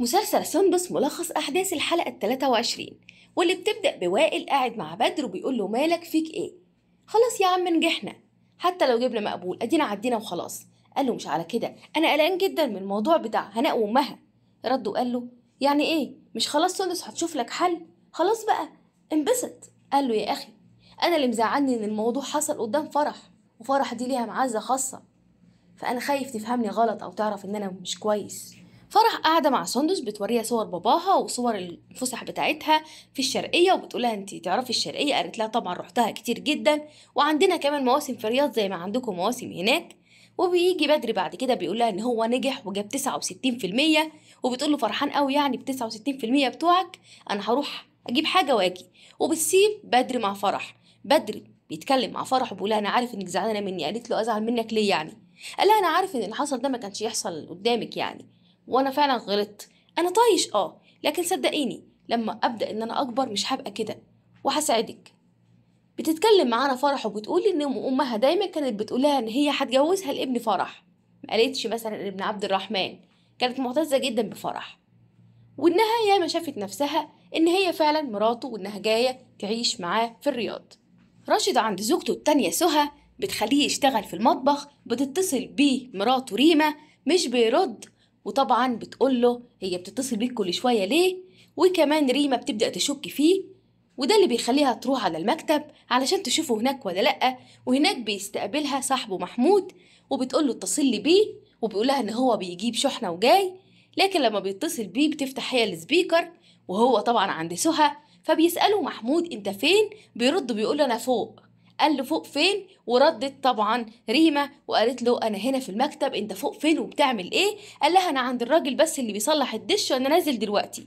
مسلسل سندس ملخص أحداث الحلقة ال 23 واللي بتبدأ بوائل قاعد مع بدر وبيقول له مالك فيك إيه؟ خلاص يا عم نجحنا حتى لو جبنا مقبول أدينا عدينا وخلاص قال له مش على كده أنا قلقان جدا من الموضوع بتاع هناء وأمها رد وقال له يعني إيه؟ مش خلاص سندس هتشوف لك حل؟ خلاص بقى انبسط قال له يا أخي أنا اللي مزعلني إن الموضوع حصل قدام فرح وفرح دي ليها معزة خاصة فأنا خايف تفهمني غلط أو تعرف إن أنا مش كويس فرح قاعدة مع سندس بتوريها صور باباها وصور الفسح بتاعتها في الشرقية وبتقولها انت تعرفي الشرقية قالت لها طبعا رحتها كتير جدا وعندنا كمان مواسم في الرياض زي ما عندكم مواسم هناك وبيجي بدري بعد كده بيقول لها ان هو نجح وجاب 69% وبتقول له فرحان قوي يعني ب 69% بتوعك انا هروح اجيب حاجه واجي وبتسيب بدري مع فرح بدري بيتكلم مع فرح وبيقول لها انا عارف انك زعلانه مني قالت له ازعل منك ليه يعني قال لها انا عارف ان اللي حصل ده ما كانش يحصل قدامك يعني وانا فعلا غلطت انا طايش اه لكن صدقيني لما ابدا ان انا اكبر مش هبقى كده وهساعدك بتتكلم معانا فرح وبتقول ان امها دايما كانت بتقولها ان هي هتجوزها لابن فرح ما قالتش مثلا ابن عبد الرحمن كانت معتزه جدا بفرح وانها ما شافت نفسها ان هي فعلا مراته وانها جايه تعيش معاه في الرياض راشد عند زوجته التانية سهى بتخليه يشتغل في المطبخ بتتصل بيه مراته ريما مش بيرد وطبعا بتقول له هي بتتصل بيك كل شويه ليه وكمان ريما بتبدا تشك فيه وده اللي بيخليها تروح على المكتب علشان تشوفه هناك ولا لأ وهناك بيستقبلها صاحبه محمود وبتقول له اتصل لي بيه وبيقولها ان هو بيجيب شحنة وجاي لكن لما بيتصل بيه بتفتح هي السبيكر وهو طبعا عند سهى فبيسأله محمود انت فين بيرد بيقول انا فوق قال له فوق فين وردت طبعا ريما وقالت له انا هنا في المكتب انت فوق فين وبتعمل ايه قال لها انا عند الراجل بس اللي بيصلح الدش وانا نازل دلوقتي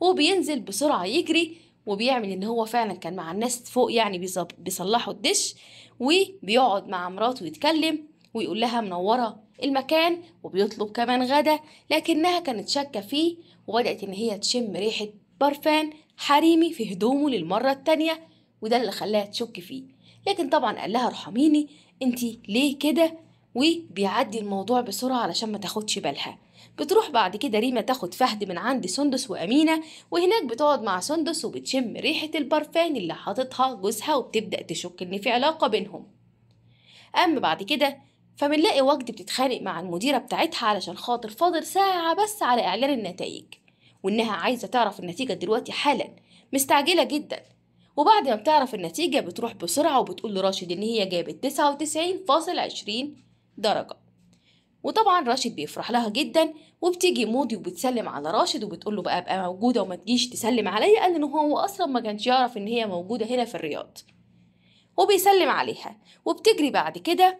وبينزل بسرعه يجري وبيعمل ان هو فعلا كان مع الناس فوق يعني بيصلحوا الدش وبيقعد مع مراته يتكلم ويقول لها منوره المكان وبيطلب كمان غدا لكنها كانت شاكه فيه وبدات ان هي تشم ريحه برفان حريمي في هدومه للمره التانيه وده اللي خلاها تشك فيه لكن طبعا قال لها ارحميني انت ليه كده وبيعدي الموضوع بسرعة علشان ما تاخدش بالها بتروح بعد كده ريما تاخد فهد من عند سندس وأمينة وهناك بتقعد مع سندس وبتشم ريحة البرفان اللي حاططها جوزها وبتبدأ تشك إن في علاقة بينهم أما بعد كده فبنلاقي وجد بتتخانق مع المديرة بتاعتها علشان خاطر فاضل ساعة بس على إعلان النتائج وإنها عايزة تعرف النتيجة دلوقتي حالا مستعجلة جدا وبعد ما بتعرف النتيجة بتروح بسرعة وبتقول لراشد إن هي جابت تسعة وتسعين فاصل عشرين درجة وطبعا راشد بيفرح لها جدا وبتيجي مودي وبتسلم على راشد وبتقول له بقى ابقى موجوده وما تجيش تسلم عليا قال ان هو اصلا ما كانش يعرف ان هي موجوده هنا في الرياض وبيسلم عليها وبتجري بعد كده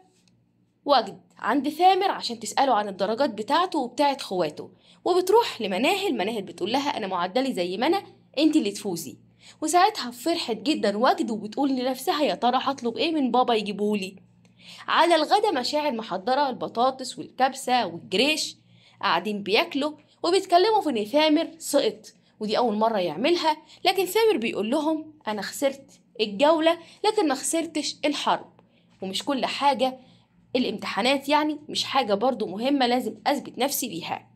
وجد عند ثامر عشان تسأله عن الدرجات بتاعته وبتاعة خواته وبتروح لمناهل مناهل بتقول لها أنا معدلي زي ما أنا أنت اللي تفوزي وساعتها فرحت جدا وجد وبتقول لنفسها يا ترى هطلب ايه من بابا يجيبهولي على الغدا مشاعر محضرة البطاطس والكبسة والجريش قاعدين بياكلوا وبيتكلموا في ان ثامر سقط ودي أول مرة يعملها لكن ثامر بيقول لهم أنا خسرت الجولة لكن ما خسرتش الحرب ومش كل حاجة الامتحانات يعني مش حاجة برضو مهمة لازم أثبت نفسي ليها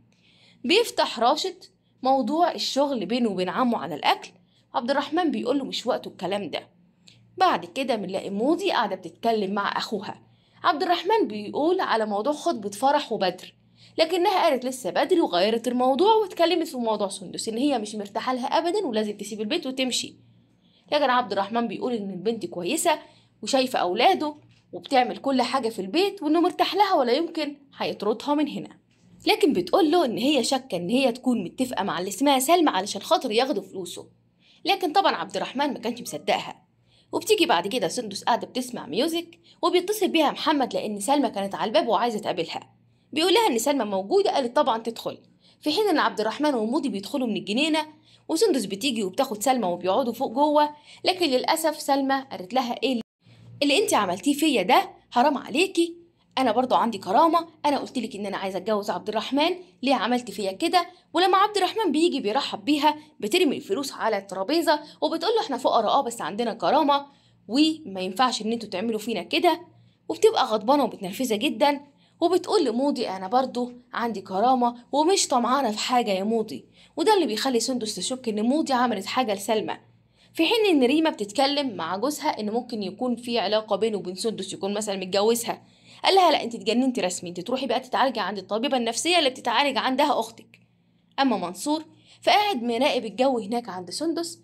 بيفتح راشد موضوع الشغل بينه وبين عمه على الأكل عبد الرحمن بيقول له مش وقته الكلام ده بعد كده بنلاقي مودي قاعده بتتكلم مع اخوها عبد الرحمن بيقول على موضوع خطبه فرح وبدر لكنها قالت لسه بدري وغيرت الموضوع واتكلمت في موضوع سندس ان هي مش مرتاحه لها ابدا ولازم تسيب البيت وتمشي لكن عبد الرحمن بيقول ان البنت كويسه وشايفه اولاده وبتعمل كل حاجه في البيت وانه مرتاح لها ولا يمكن هيطردها من هنا لكن بتقول له ان هي شاكه ان هي تكون متفقه مع اللي اسمها سلمى علشان خاطر ياخدوا فلوسه لكن طبعا عبد الرحمن ما كانش مصدقها وبتيجي بعد كده سندس قاعده بتسمع ميوزك وبيتصل بيها محمد لان سلمى كانت على الباب وعايزه تقابلها بيقول لها ان سلمى موجوده قالت طبعا تدخل في حين ان عبد الرحمن ومودي بيدخلوا من الجنينه وسندس بتيجي وبتاخد سلمى وبيقعدوا فوق جوه لكن للاسف سلمى قالت لها ايه اللي انت عملتيه فيا ده حرام عليكي انا برضو عندي كرامه انا قلت لك ان انا عايزه اتجوز عبد الرحمن ليه عملت فيا كده ولما عبد الرحمن بيجي بيرحب بيها بترمي الفلوس على الترابيزه وبتقول له احنا فقراء اه بس عندنا كرامه وما ينفعش ان انتوا تعملوا فينا كده وبتبقى غضبانه ومتنرفزه جدا وبتقول لموضي انا برضو عندي كرامه ومش طمعانه في حاجه يا موضي وده اللي بيخلي سندس تشك ان موضي عملت حاجه لسلمى في حين ان ريما بتتكلم مع جوزها ان ممكن يكون في علاقه بينه وبين سندس يكون مثلا متجوزها قال لها لا انت اتجننتي رسمي انت تروحي بقى تتعالجي عند الطبيبه النفسيه اللي بتتعالج عندها اختك اما منصور فقاعد مراقب الجو هناك عند سندس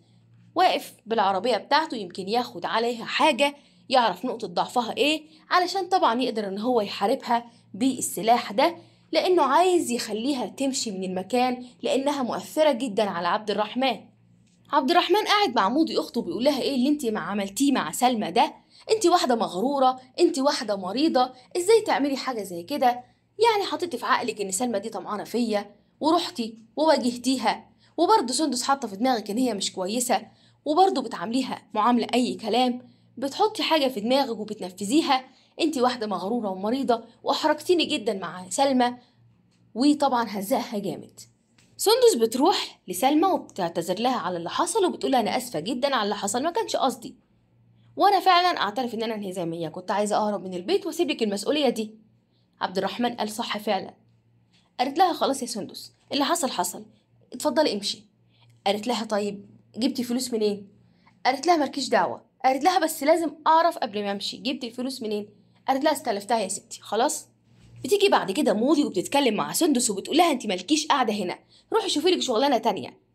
واقف بالعربيه بتاعته يمكن ياخد عليها حاجه يعرف نقطه ضعفها ايه علشان طبعا يقدر ان هو يحاربها بالسلاح ده لانه عايز يخليها تمشي من المكان لانها مؤثره جدا على عبد الرحمن عبد الرحمن قاعد مع مودي اخته بيقول لها ايه اللي انت ما عملتيه مع سلمى ده انت واحده مغروره انت واحده مريضه ازاي تعملي حاجه زي كده يعني حطيتي في عقلك ان سلمى دي طمعانه فيا ورحتي وواجهتيها وبرضه سندس حاطه في دماغك ان هي مش كويسه وبرضه بتعامليها معامله اي كلام بتحطي حاجه في دماغك وبتنفذيها انت واحده مغروره ومريضه واحرجتيني جدا مع سلمى وطبعا هزقها جامد سندس بتروح لسلمى وبتعتذر لها على اللي حصل وبتقول انا اسفه جدا على اللي حصل ما كانش قصدي وانا فعلا اعترف ان انا انهزاميه كنت عايزه اهرب من البيت واسيب لك المسؤوليه دي عبد الرحمن قال صح فعلا قالت لها خلاص يا سندس اللي حصل حصل اتفضلي امشي قالت لها طيب جبتي فلوس منين قالت لها مالكيش دعوه قالت لها بس لازم اعرف قبل ما امشي جبتي الفلوس منين قالت لها استلفتها يا ستي خلاص بتيجي بعد كده مودي وبتتكلم مع سندس وبتقول لها انت مالكيش قاعده هنا روحي شوفي لك شغلانه تانية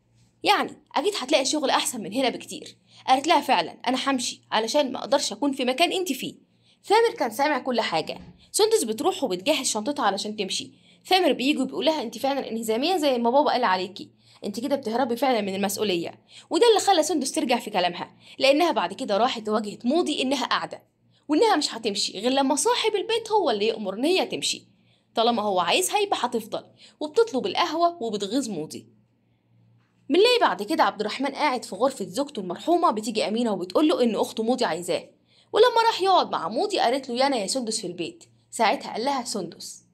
يعني اكيد هتلاقي شغل احسن من هنا بكتير قالت لها فعلا انا همشي علشان ما اقدرش اكون في مكان انت فيه ثامر كان سامع كل حاجه سندس بتروح وبتجهز شنطتها علشان تمشي ثامر بيجي وبيقول لها انت فعلا انهزاميه زي ما بابا قال عليكي انت كده بتهربي فعلا من المسؤوليه وده اللي خلى سندس ترجع في كلامها لانها بعد كده راحت واجهت موضي انها قاعده وانها مش هتمشي غير لما صاحب البيت هو اللي يامر ان هي تمشي طالما هو عايزها يبقى هتفضل وبتطلب القهوه وبتغيظ موضي بنلاقي بعد كده عبد الرحمن قاعد في غرفة زوجته المرحومة بتيجي أمينة وبتقول له إن أخته مودي عايزاه ولما راح يقعد مع مودي قالت له يانا يا سندس في البيت ساعتها قال لها سندس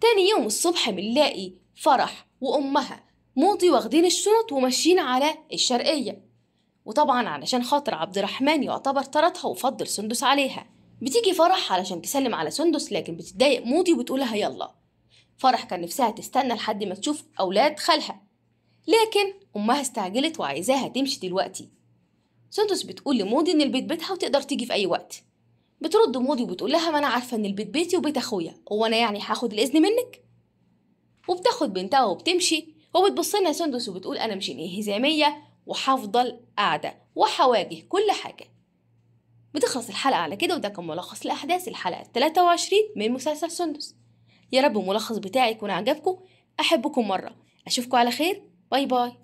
تاني يوم الصبح بنلاقي فرح وأمها مودي واخدين الشنط وماشيين على الشرقية وطبعا علشان خاطر عبد الرحمن يعتبر طردها وفضل سندس عليها بتيجي فرح علشان تسلم على سندس لكن بتتضايق مودي وبتقولها يلا فرح كان نفسها تستنى لحد ما تشوف أولاد خالها لكن أمها استعجلت وعايزاها تمشي دلوقتي سندس بتقول لمودي إن البيت بيتها وتقدر تيجي في أي وقت بترد مودي وبتقول لها ما أنا عارفة إن البيت بيتي وبيت أخويا هو أنا يعني هاخد الإذن منك وبتاخد بنتها وبتمشي وبتبص لنا سندس وبتقول أنا مش انهزامية وهفضل قاعدة وهواجه كل حاجة بتخلص الحلقة على كده وده كان ملخص لأحداث الحلقة 23 من مسلسل سندس يا رب الملخص بتاعي يكون عجبكم أحبكم مرة أشوفكم على خير Bye bye.